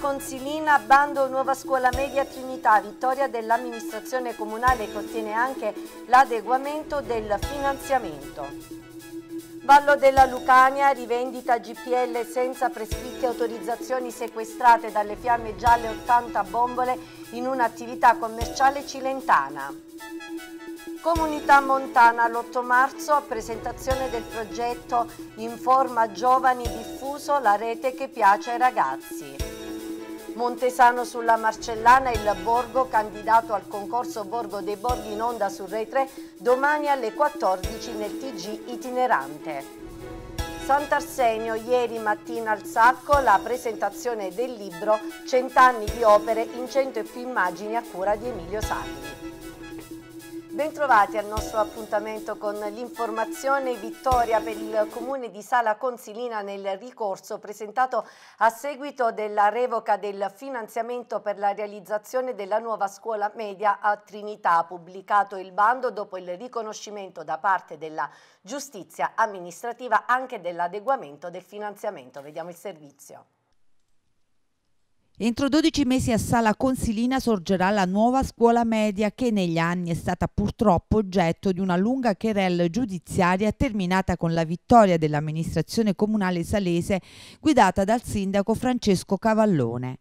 Consilina, bando nuova scuola media Trinità, vittoria dell'amministrazione comunale che ottiene anche l'adeguamento del finanziamento. Vallo della Lucania, rivendita GPL senza prescritte autorizzazioni sequestrate dalle fiamme gialle 80 bombole in un'attività commerciale cilentana. Comunità Montana l'8 marzo, presentazione del progetto Informa Giovani Diffuso, la rete che piace ai ragazzi. Montesano sulla Marcellana il Borgo candidato al concorso Borgo dei Borghi in onda su Rai 3 domani alle 14 nel TG itinerante. Sant'Arsenio ieri mattina al Sacco la presentazione del libro Cent'anni di opere in cento e più immagini a cura di Emilio Salvi. Bentrovati al nostro appuntamento con l'informazione vittoria per il comune di Sala Consilina nel ricorso presentato a seguito della revoca del finanziamento per la realizzazione della nuova scuola media a Trinità, pubblicato il bando dopo il riconoscimento da parte della giustizia amministrativa anche dell'adeguamento del finanziamento. Vediamo il servizio. Entro 12 mesi a Sala Consilina sorgerà la nuova scuola media che negli anni è stata purtroppo oggetto di una lunga querella giudiziaria terminata con la vittoria dell'amministrazione comunale salese guidata dal sindaco Francesco Cavallone.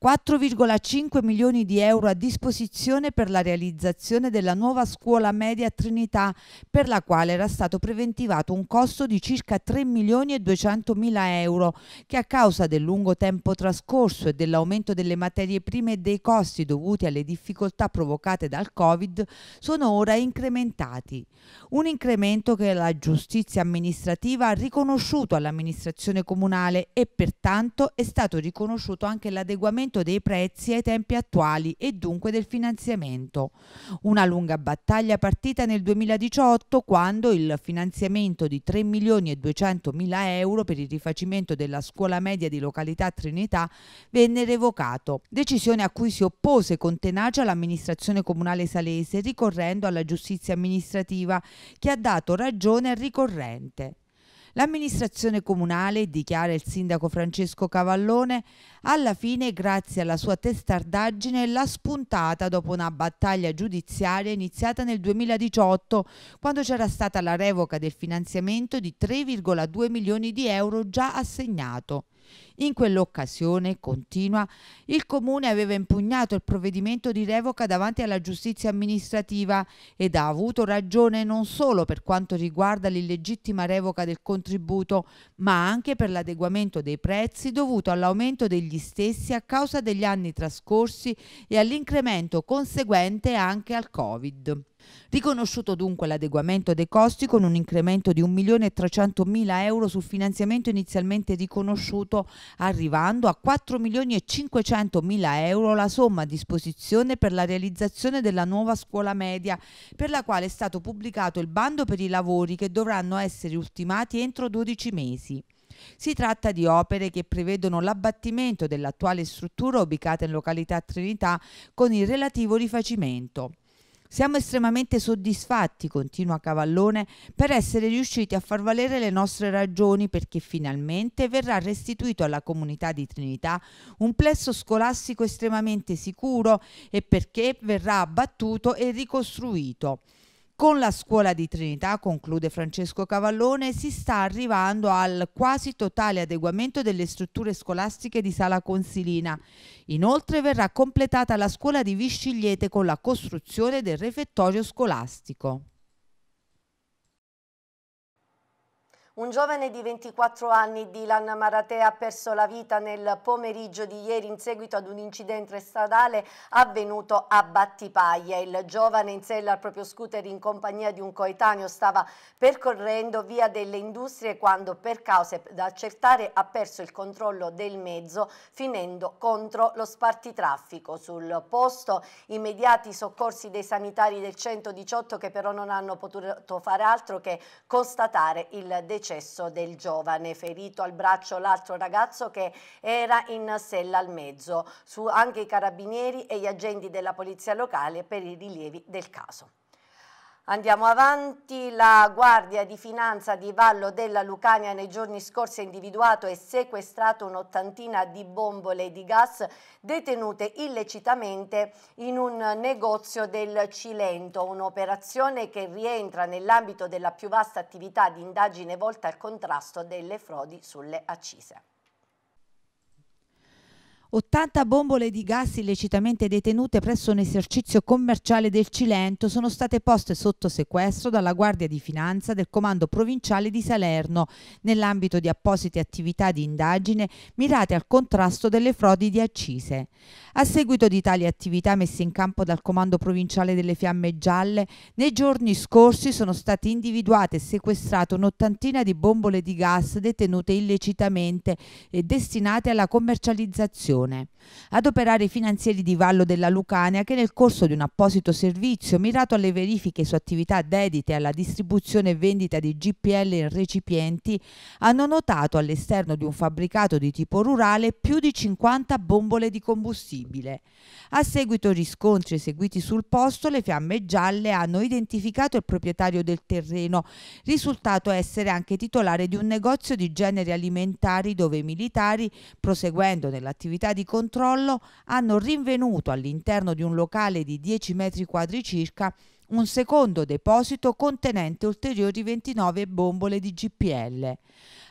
4,5 milioni di euro a disposizione per la realizzazione della nuova scuola media Trinità per la quale era stato preventivato un costo di circa 3 milioni e 200 mila euro che a causa del lungo tempo trascorso e della dell'aumento delle materie prime e dei costi dovuti alle difficoltà provocate dal Covid sono ora incrementati. Un incremento che la giustizia amministrativa ha riconosciuto all'amministrazione comunale e pertanto è stato riconosciuto anche l'adeguamento dei prezzi ai tempi attuali e dunque del finanziamento. Una lunga battaglia partita nel 2018 quando il finanziamento di 3 milioni e 200 mila euro per il rifacimento della scuola media di località Trinità venne revocato, decisione a cui si oppose con tenacia l'amministrazione comunale salese ricorrendo alla giustizia amministrativa che ha dato ragione al ricorrente. L'amministrazione comunale, dichiara il sindaco Francesco Cavallone, alla fine, grazie alla sua testardaggine, l'ha spuntata dopo una battaglia giudiziaria iniziata nel 2018, quando c'era stata la revoca del finanziamento di 3,2 milioni di euro già assegnato. In quell'occasione, continua, il Comune aveva impugnato il provvedimento di revoca davanti alla giustizia amministrativa ed ha avuto ragione non solo per quanto riguarda l'illegittima revoca del contributo, ma anche per l'adeguamento dei prezzi dovuto all'aumento degli stessi a causa degli anni trascorsi e all'incremento conseguente anche al Covid. Riconosciuto dunque l'adeguamento dei costi con un incremento di 1.300.000 euro sul finanziamento inizialmente riconosciuto, arrivando a 4.500.000 euro la somma a disposizione per la realizzazione della nuova scuola media, per la quale è stato pubblicato il bando per i lavori che dovranno essere ultimati entro 12 mesi. Si tratta di opere che prevedono l'abbattimento dell'attuale struttura ubicata in località Trinità con il relativo rifacimento. Siamo estremamente soddisfatti, continua Cavallone, per essere riusciti a far valere le nostre ragioni perché finalmente verrà restituito alla comunità di Trinità un plesso scolastico estremamente sicuro e perché verrà abbattuto e ricostruito. Con la scuola di Trinità, conclude Francesco Cavallone, si sta arrivando al quasi totale adeguamento delle strutture scolastiche di Sala Consilina. Inoltre verrà completata la scuola di Viscigliete con la costruzione del refettorio scolastico. Un giovane di 24 anni, Dylan Maratea, ha perso la vita nel pomeriggio di ieri in seguito ad un incidente stradale avvenuto a Battipaglia. Il giovane in sella al proprio scooter in compagnia di un coetaneo stava percorrendo via delle industrie quando per cause da accertare ha perso il controllo del mezzo finendo contro lo spartitraffico. Sul posto immediati soccorsi dei sanitari del 118 che però non hanno potuto fare altro che constatare il decennio decesso del giovane, ferito al braccio l'altro ragazzo che era in sella al mezzo, su anche i carabinieri e gli agenti della polizia locale per i rilievi del caso. Andiamo avanti, la Guardia di Finanza di Vallo della Lucania nei giorni scorsi ha individuato e sequestrato un'ottantina di bombole di gas detenute illecitamente in un negozio del Cilento, un'operazione che rientra nell'ambito della più vasta attività di indagine volta al contrasto delle frodi sulle accise. 80 bombole di gas illecitamente detenute presso un esercizio commerciale del Cilento sono state poste sotto sequestro dalla Guardia di Finanza del Comando Provinciale di Salerno nell'ambito di apposite attività di indagine mirate al contrasto delle frodi di accise. A seguito di tali attività messe in campo dal Comando Provinciale delle Fiamme Gialle, nei giorni scorsi sono state individuate e sequestrate un'ottantina di bombole di gas detenute illecitamente e destinate alla commercializzazione produzione. Ad operare i finanzieri di Vallo della Lucania che nel corso di un apposito servizio mirato alle verifiche su attività dedite alla distribuzione e vendita di GPL in recipienti hanno notato all'esterno di un fabbricato di tipo rurale più di 50 bombole di combustibile. A seguito di riscontri eseguiti sul posto le fiamme gialle hanno identificato il proprietario del terreno, risultato essere anche titolare di un negozio di generi alimentari dove i militari, proseguendo nell'attività autorità di controllo hanno rinvenuto all'interno di un locale di 10 metri quadri circa un secondo deposito contenente ulteriori 29 bombole di GPL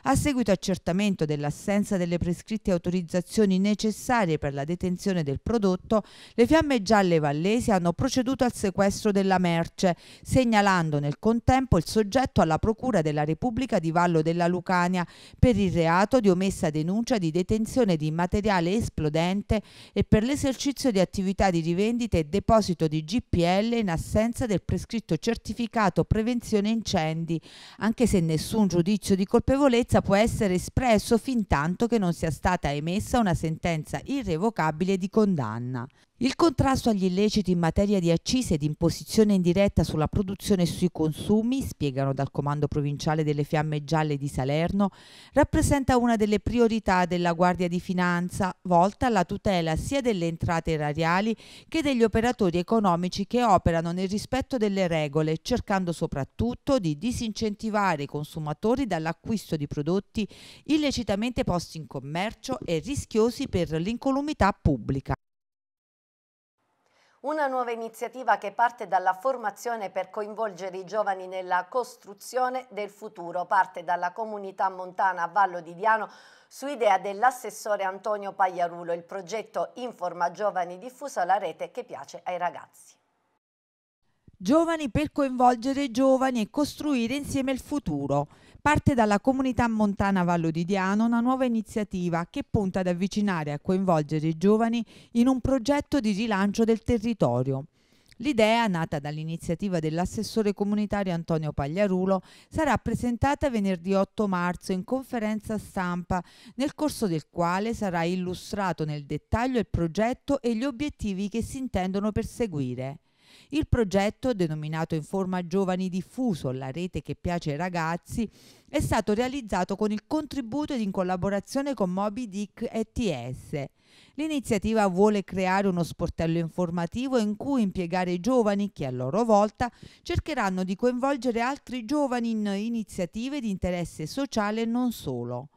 a seguito accertamento dell'assenza delle prescritte autorizzazioni necessarie per la detenzione del prodotto, le fiamme gialle vallesi hanno proceduto al sequestro della merce, segnalando nel contempo il soggetto alla Procura della Repubblica di Vallo della Lucania per il reato di omessa denuncia di detenzione di materiale esplodente e per l'esercizio di attività di rivendita e deposito di GPL in assenza del prescritto certificato prevenzione incendi, anche se nessun giudizio di colpevolezza certezza può essere espresso fin tanto che non sia stata emessa una sentenza irrevocabile di condanna. Il contrasto agli illeciti in materia di accise e di imposizione indiretta sulla produzione e sui consumi, spiegano dal Comando Provinciale delle Fiamme Gialle di Salerno, rappresenta una delle priorità della Guardia di Finanza, volta alla tutela sia delle entrate erariali che degli operatori economici che operano nel rispetto delle regole, cercando soprattutto di disincentivare i consumatori dall'acquisto di prodotti illecitamente posti in commercio e rischiosi per l'incolumità pubblica. Una nuova iniziativa che parte dalla formazione per coinvolgere i giovani nella costruzione del futuro. Parte dalla comunità montana a Vallo di Diano su idea dell'assessore Antonio Pagliarulo, il progetto Informa Giovani diffuso alla rete che piace ai ragazzi. Giovani per coinvolgere i giovani e costruire insieme il futuro. Parte dalla comunità montana Vallo di Diano una nuova iniziativa che punta ad avvicinare e a coinvolgere i giovani in un progetto di rilancio del territorio. L'idea, nata dall'iniziativa dell'assessore comunitario Antonio Pagliarulo, sarà presentata venerdì 8 marzo in conferenza stampa, nel corso del quale sarà illustrato nel dettaglio il progetto e gli obiettivi che si intendono perseguire. Il progetto, denominato in forma Giovani Diffuso, la rete che piace ai ragazzi, è stato realizzato con il contributo ed in collaborazione con Moby Dick ETS. L'iniziativa vuole creare uno sportello informativo in cui impiegare i giovani che a loro volta cercheranno di coinvolgere altri giovani in iniziative di interesse sociale e non solo.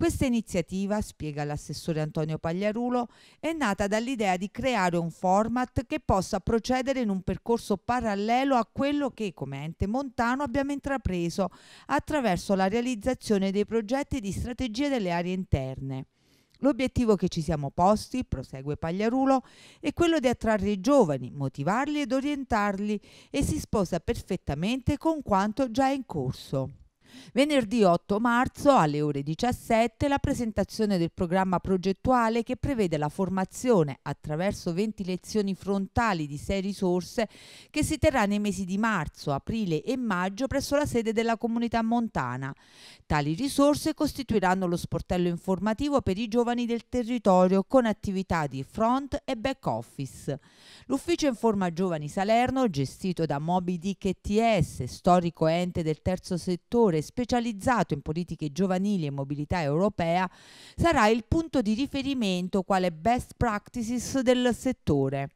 Questa iniziativa, spiega l'assessore Antonio Pagliarulo, è nata dall'idea di creare un format che possa procedere in un percorso parallelo a quello che, come ente montano, abbiamo intrapreso attraverso la realizzazione dei progetti di strategia delle aree interne. L'obiettivo che ci siamo posti, prosegue Pagliarulo, è quello di attrarre i giovani, motivarli ed orientarli e si sposa perfettamente con quanto già in corso. Venerdì 8 marzo alle ore 17 la presentazione del programma progettuale che prevede la formazione attraverso 20 lezioni frontali di 6 risorse che si terrà nei mesi di marzo, aprile e maggio presso la sede della comunità montana. Tali risorse costituiranno lo sportello informativo per i giovani del territorio con attività di front e back office. L'ufficio Informa Giovani Salerno, gestito da Moby Dick ETS, storico ente del terzo settore specializzato in politiche giovanili e mobilità europea, sarà il punto di riferimento quale best practices del settore.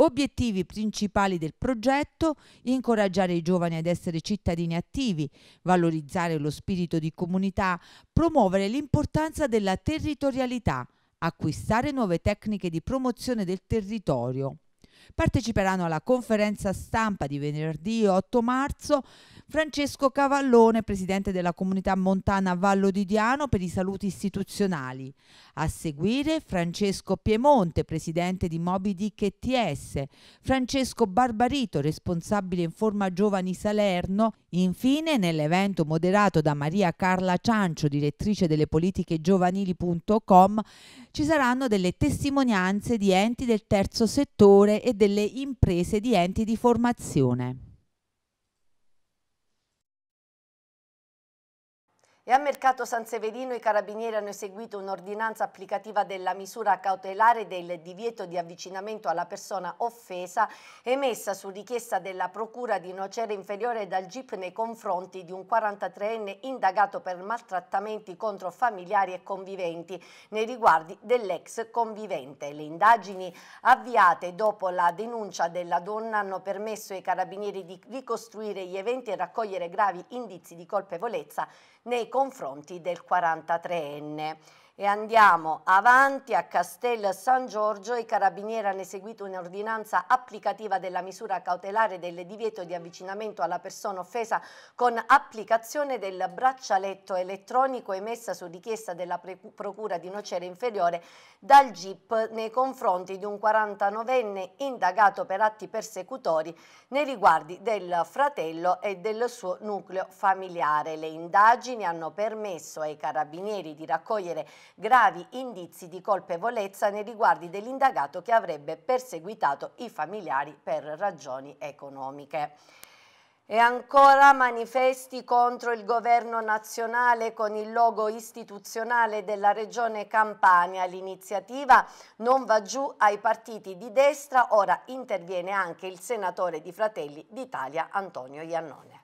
Obiettivi principali del progetto, incoraggiare i giovani ad essere cittadini attivi, valorizzare lo spirito di comunità, promuovere l'importanza della territorialità, acquistare nuove tecniche di promozione del territorio, Parteciperanno alla conferenza stampa di venerdì 8 marzo Francesco Cavallone, presidente della comunità montana Vallo di Diano per i saluti istituzionali. A seguire Francesco Piemonte, presidente di Moby Dick ETS, Francesco Barbarito, responsabile in forma giovani Salerno. Infine, nell'evento moderato da Maria Carla Ciancio, direttrice delle politiche giovanili.com, ci saranno delle testimonianze di enti del terzo settore e e delle imprese di enti di formazione. E a Mercato San Severino i carabinieri hanno eseguito un'ordinanza applicativa della misura cautelare del divieto di avvicinamento alla persona offesa emessa su richiesta della Procura di Nocera Inferiore dal GIP nei confronti di un 43enne indagato per maltrattamenti contro familiari e conviventi nei riguardi dell'ex convivente. Le indagini avviate dopo la denuncia della donna hanno permesso ai carabinieri di ricostruire gli eventi e raccogliere gravi indizi di colpevolezza nei confronti del 43enne e andiamo avanti a Castel San Giorgio. I carabinieri hanno eseguito un'ordinanza applicativa della misura cautelare del divieto di avvicinamento alla persona offesa con applicazione del braccialetto elettronico emessa su richiesta della Procura di Nocera Inferiore dal GIP nei confronti di un 49enne indagato per atti persecutori nei riguardi del fratello e del suo nucleo familiare. Le indagini hanno permesso ai carabinieri di raccogliere gravi indizi di colpevolezza nei riguardi dell'indagato che avrebbe perseguitato i familiari per ragioni economiche. E ancora manifesti contro il governo nazionale con il logo istituzionale della regione Campania. L'iniziativa non va giù ai partiti di destra, ora interviene anche il senatore di Fratelli d'Italia Antonio Iannone.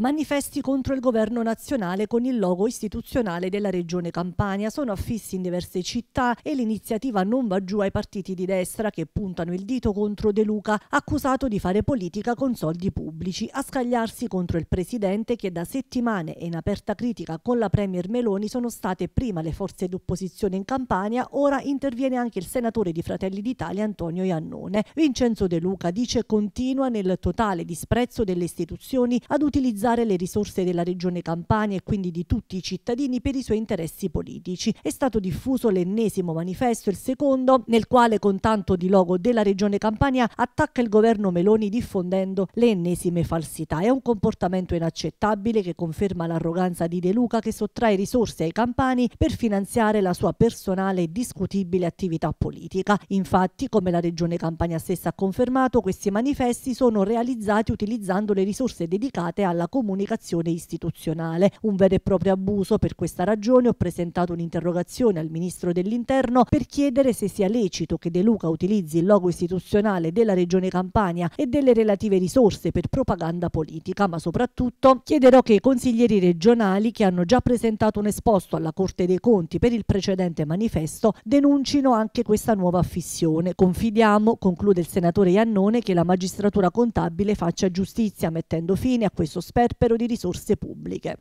Manifesti contro il governo nazionale con il logo istituzionale della regione Campania sono affissi in diverse città e l'iniziativa non va giù ai partiti di destra che puntano il dito contro De Luca, accusato di fare politica con soldi pubblici, a scagliarsi contro il presidente che da settimane e in aperta critica con la premier Meloni sono state prima le forze d'opposizione in Campania, ora interviene anche il senatore di Fratelli d'Italia Antonio Iannone. Vincenzo De Luca dice continua nel totale disprezzo delle istituzioni ad utilizzare utilizzare le risorse della regione Campania e quindi di tutti i cittadini per i suoi interessi politici. È stato diffuso l'ennesimo manifesto, il secondo, nel quale con tanto di logo della regione Campania attacca il governo Meloni diffondendo le ennesime falsità. È un comportamento inaccettabile che conferma l'arroganza di De Luca che sottrae risorse ai campani per finanziare la sua personale e discutibile attività politica. Infatti, come la regione Campania stessa ha confermato, questi manifesti sono realizzati utilizzando le risorse dedicate alla comunità comunicazione istituzionale. Un vero e proprio abuso, per questa ragione ho presentato un'interrogazione al Ministro dell'Interno per chiedere se sia lecito che De Luca utilizzi il logo istituzionale della Regione Campania e delle relative risorse per propaganda politica, ma soprattutto chiederò che i consiglieri regionali che hanno già presentato un esposto alla Corte dei Conti per il precedente manifesto denuncino anche questa nuova affissione. Confidiamo, conclude il senatore Iannone, che la magistratura contabile faccia giustizia mettendo fine a questo spettacolo sperpero di risorse pubbliche.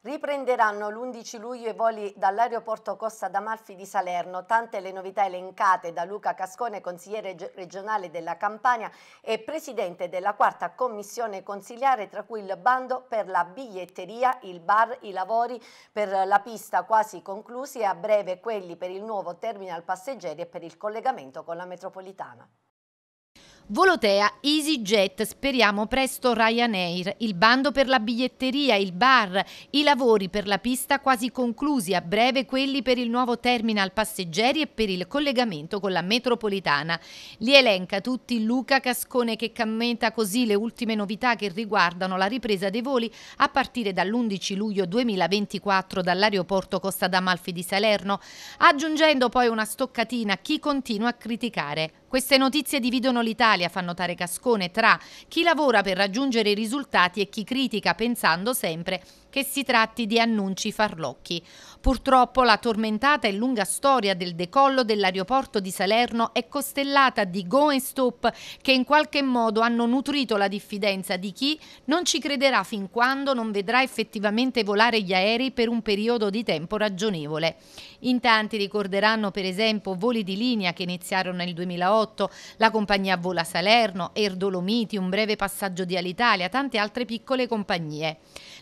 Riprenderanno l'11 luglio i voli dall'aeroporto Costa d'Amalfi di Salerno, tante le novità elencate da Luca Cascone, consigliere regionale della Campania e presidente della quarta commissione consiliare, tra cui il bando per la biglietteria, il bar, i lavori per la pista quasi conclusi e a breve quelli per il nuovo terminal passeggeri e per il collegamento con la metropolitana. Volotea, EasyJet, speriamo presto Ryanair, il bando per la biglietteria, il bar, i lavori per la pista quasi conclusi, a breve quelli per il nuovo terminal passeggeri e per il collegamento con la metropolitana. Li elenca tutti Luca Cascone che commenta così le ultime novità che riguardano la ripresa dei voli a partire dall'11 luglio 2024 dall'aeroporto Costa d'Amalfi di Salerno, aggiungendo poi una stoccatina a chi continua a criticare. Queste notizie dividono l'Italia, fa notare Cascone, tra chi lavora per raggiungere i risultati e chi critica pensando sempre che si tratti di annunci farlocchi. Purtroppo la tormentata e lunga storia del decollo dell'aeroporto di Salerno è costellata di go and stop che in qualche modo hanno nutrito la diffidenza di chi non ci crederà fin quando non vedrà effettivamente volare gli aerei per un periodo di tempo ragionevole. In tanti ricorderanno per esempio voli di linea che iniziarono nel 2008, la compagnia Vola Salerno, Erdolomiti, un breve passaggio di Alitalia, tante altre piccole compagnie.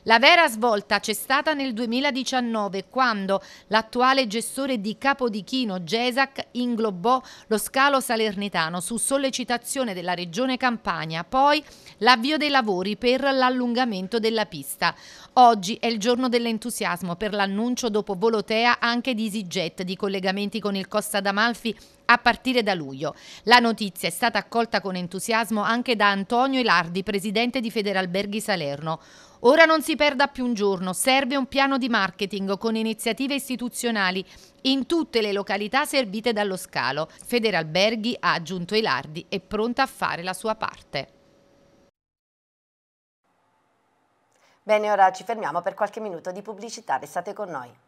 La vera svolta c'è stata nel 2019 quando l'attuale gestore di Capodichino, Gesac, inglobò lo scalo salernitano su sollecitazione della Regione Campania, poi l'avvio dei lavori per l'allungamento della pista. Oggi è il giorno dell'entusiasmo per l'annuncio dopo Volotea anche di EasyJet di collegamenti con il Costa d'Amalfi a partire da luglio. La notizia è stata accolta con entusiasmo anche da Antonio Ilardi, presidente di Federalberghi Salerno. Ora non si perda più un giorno, serve un piano di marketing con iniziative istituzionali in tutte le località servite dallo scalo. Federalberghi ha aggiunto i lardi, è pronta a fare la sua parte. Bene, ora ci fermiamo per qualche minuto di pubblicità, restate con noi.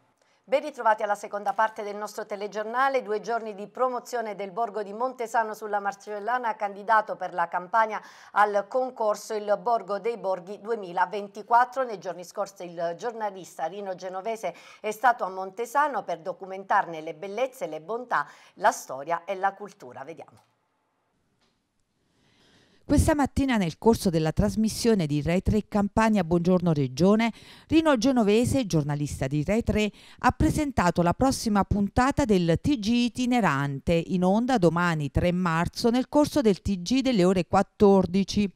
Ben ritrovati alla seconda parte del nostro telegiornale, due giorni di promozione del borgo di Montesano sulla Marcellana, candidato per la campagna al concorso Il Borgo dei Borghi 2024. Nei giorni scorsi il giornalista Rino Genovese è stato a Montesano per documentarne le bellezze, le bontà, la storia e la cultura. Vediamo. Questa mattina nel corso della trasmissione di Rai 3 Campania Buongiorno Regione, Rino Genovese, giornalista di Rai 3, ha presentato la prossima puntata del TG itinerante in onda domani 3 marzo nel corso del TG delle ore 14.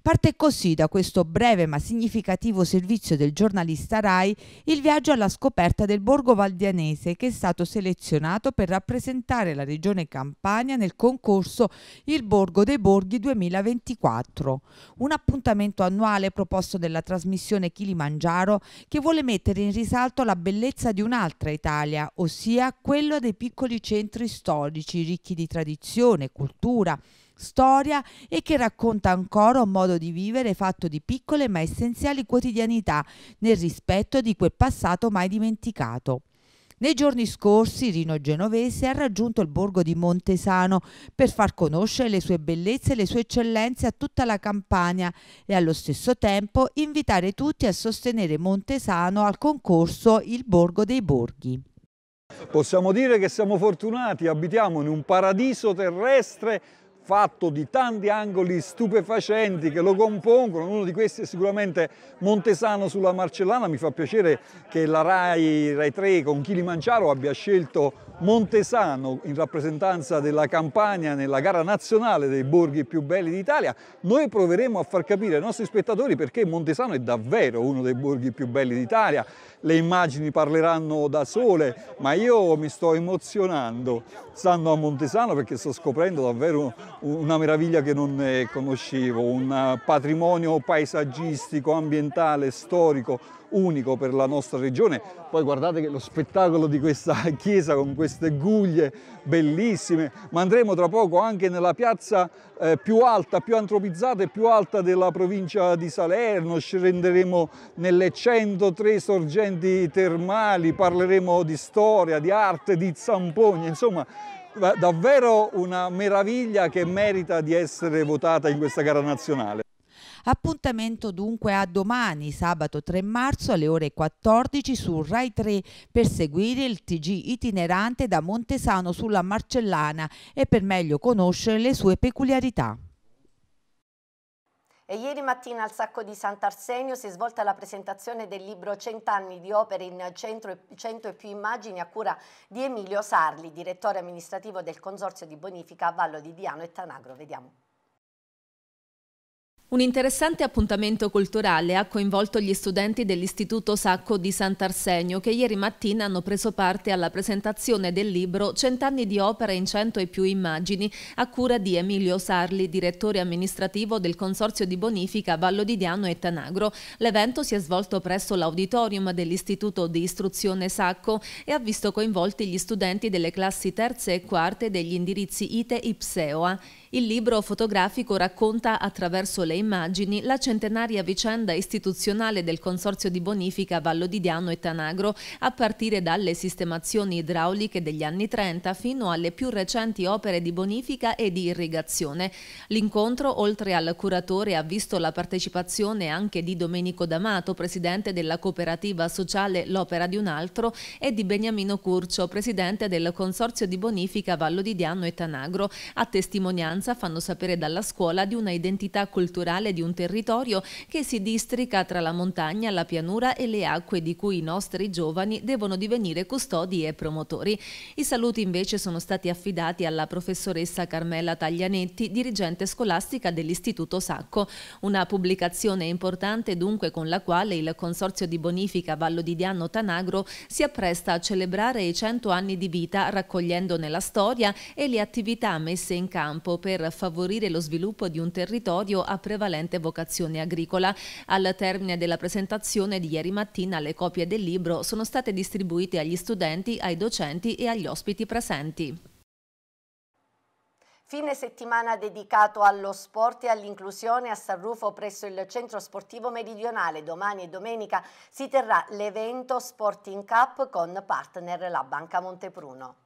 Parte così da questo breve ma significativo servizio del giornalista Rai il viaggio alla scoperta del borgo valdianese che è stato selezionato per rappresentare la regione Campania nel concorso Il Borgo dei Borghi 2024, un appuntamento annuale proposto dalla trasmissione Kilimangiaro che vuole mettere in risalto la bellezza di un'altra Italia, ossia quella dei piccoli centri storici ricchi di tradizione, cultura, storia e che racconta ancora un modo di vivere fatto di piccole ma essenziali quotidianità nel rispetto di quel passato mai dimenticato. Nei giorni scorsi Rino Genovese ha raggiunto il borgo di Montesano per far conoscere le sue bellezze e le sue eccellenze a tutta la Campania e allo stesso tempo invitare tutti a sostenere Montesano al concorso Il Borgo dei Borghi. Possiamo dire che siamo fortunati, abitiamo in un paradiso terrestre fatto di tanti angoli stupefacenti che lo compongono, uno di questi è sicuramente Montesano sulla Marcellana, mi fa piacere che la RAI, Rai 3 con Manciaro abbia scelto Montesano in rappresentanza della campagna nella gara nazionale dei borghi più belli d'Italia, noi proveremo a far capire ai nostri spettatori perché Montesano è davvero uno dei borghi più belli d'Italia, le immagini parleranno da sole, ma io mi sto emozionando stando a Montesano perché sto scoprendo davvero una meraviglia che non eh, conoscevo, un eh, patrimonio paesaggistico, ambientale, storico, unico per la nostra regione. Poi guardate che lo spettacolo di questa chiesa con queste guglie bellissime, ma andremo tra poco anche nella piazza eh, più alta, più antropizzata e più alta della provincia di Salerno, scenderemo nelle 103 sorgenti termali, parleremo di storia, di arte, di zampogna, insomma davvero una meraviglia che merita di essere votata in questa gara nazionale. Appuntamento dunque a domani, sabato 3 marzo alle ore 14 su Rai 3 per seguire il TG itinerante da Montesano sulla Marcellana e per meglio conoscere le sue peculiarità. E ieri mattina al Sacco di Sant'Arsenio si è svolta la presentazione del libro Cent'anni di opere in 100 e, più immagini a cura di Emilio Sarli, direttore amministrativo del Consorzio di Bonifica a Vallo di Diano e Tanagro. Vediamo. Un interessante appuntamento culturale ha coinvolto gli studenti dell'Istituto Sacco di Sant'Arsenio che ieri mattina hanno preso parte alla presentazione del libro Cent'anni di opera in cento e più immagini a cura di Emilio Sarli, direttore amministrativo del Consorzio di Bonifica Vallo di Diano e Tanagro. L'evento si è svolto presso l'auditorium dell'Istituto di Istruzione Sacco e ha visto coinvolti gli studenti delle classi terze e quarte degli indirizzi ITE-IPSEOA. Il libro fotografico racconta attraverso le immagini la centenaria vicenda istituzionale del Consorzio di Bonifica Vallo di Diano e Tanagro, a partire dalle sistemazioni idrauliche degli anni 30 fino alle più recenti opere di bonifica e di irrigazione. L'incontro, oltre al curatore, ha visto la partecipazione anche di Domenico D'Amato, presidente della cooperativa sociale L'Opera di un altro, e di Beniamino Curcio, presidente del Consorzio di Bonifica Vallo di Diano e Tanagro, a testimonianza cittadinanza fanno sapere dalla scuola di una identità culturale di un territorio che si districa tra la montagna, la pianura e le acque di cui i nostri giovani devono divenire custodi e promotori. I saluti invece sono stati affidati alla professoressa Carmela Taglianetti, dirigente scolastica dell'Istituto Sacco. Una pubblicazione importante dunque con la quale il Consorzio di Bonifica Vallo di Diano Tanagro si appresta a celebrare i 100 anni di vita raccogliendo nella storia e le attività messe in campo per per favorire lo sviluppo di un territorio a prevalente vocazione agricola. Al termine della presentazione di ieri mattina le copie del libro sono state distribuite agli studenti, ai docenti e agli ospiti presenti. Fine settimana dedicato allo sport e all'inclusione a San Rufo presso il Centro Sportivo Meridionale. Domani e domenica si terrà l'evento Sporting Cup con partner la Banca Montepruno.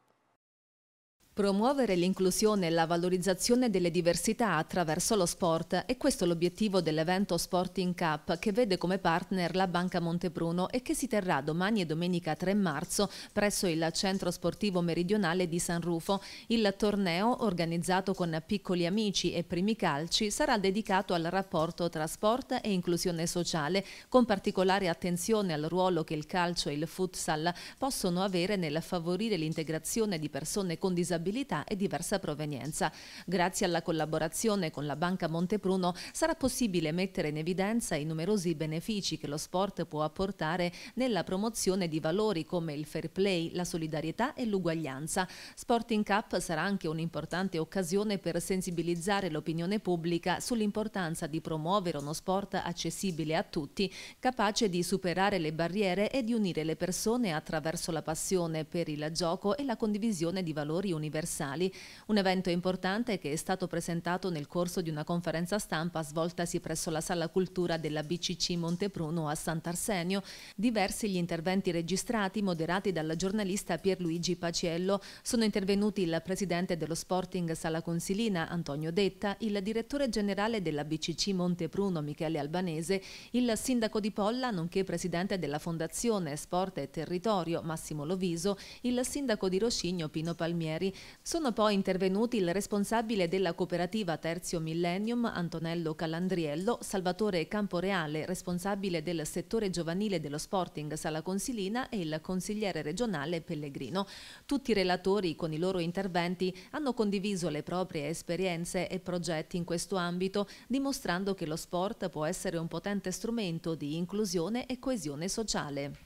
Promuovere l'inclusione e la valorizzazione delle diversità attraverso lo sport è questo l'obiettivo dell'evento Sporting Cup che vede come partner la Banca Montepruno e che si terrà domani e domenica 3 marzo presso il Centro Sportivo Meridionale di San Rufo. Il torneo, organizzato con piccoli amici e primi calci, sarà dedicato al rapporto tra sport e inclusione sociale, con particolare attenzione al ruolo che il calcio e il futsal possono avere nel favorire l'integrazione di persone con disabilità disabilità e diversa provenienza. Grazie alla collaborazione con la Banca Montepruno sarà possibile mettere in evidenza i numerosi benefici che lo sport può apportare nella promozione di valori come il fair play, la solidarietà e l'uguaglianza. Sporting Cup sarà anche un'importante occasione per sensibilizzare l'opinione pubblica sull'importanza di promuovere uno sport accessibile a tutti, capace di superare le barriere e di unire le persone attraverso la passione per il gioco e la condivisione di valori universitari universali, un evento importante che è stato presentato nel corso di una conferenza stampa svoltasi presso la Sala Cultura della BCC Montepruno a Sant'Arsenio, diversi gli interventi registrati moderati dalla giornalista Pierluigi Paciello. Sono intervenuti il presidente dello Sporting Sala Consilina Antonio Detta, il direttore generale della BCC Montepruno Michele Albanese, il sindaco di Polla nonché presidente della Fondazione Sport e Territorio Massimo Loviso, il sindaco di Roscigno Pino Palmieri. Sono poi intervenuti il responsabile della cooperativa Terzio Millennium, Antonello Calandriello, Salvatore Camporeale, responsabile del settore giovanile dello Sporting Sala Consilina e il consigliere regionale Pellegrino. Tutti i relatori con i loro interventi hanno condiviso le proprie esperienze e progetti in questo ambito, dimostrando che lo sport può essere un potente strumento di inclusione e coesione sociale.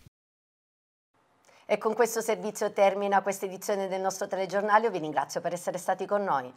E con questo servizio termina questa edizione del nostro telegiornale. Vi ringrazio per essere stati con noi.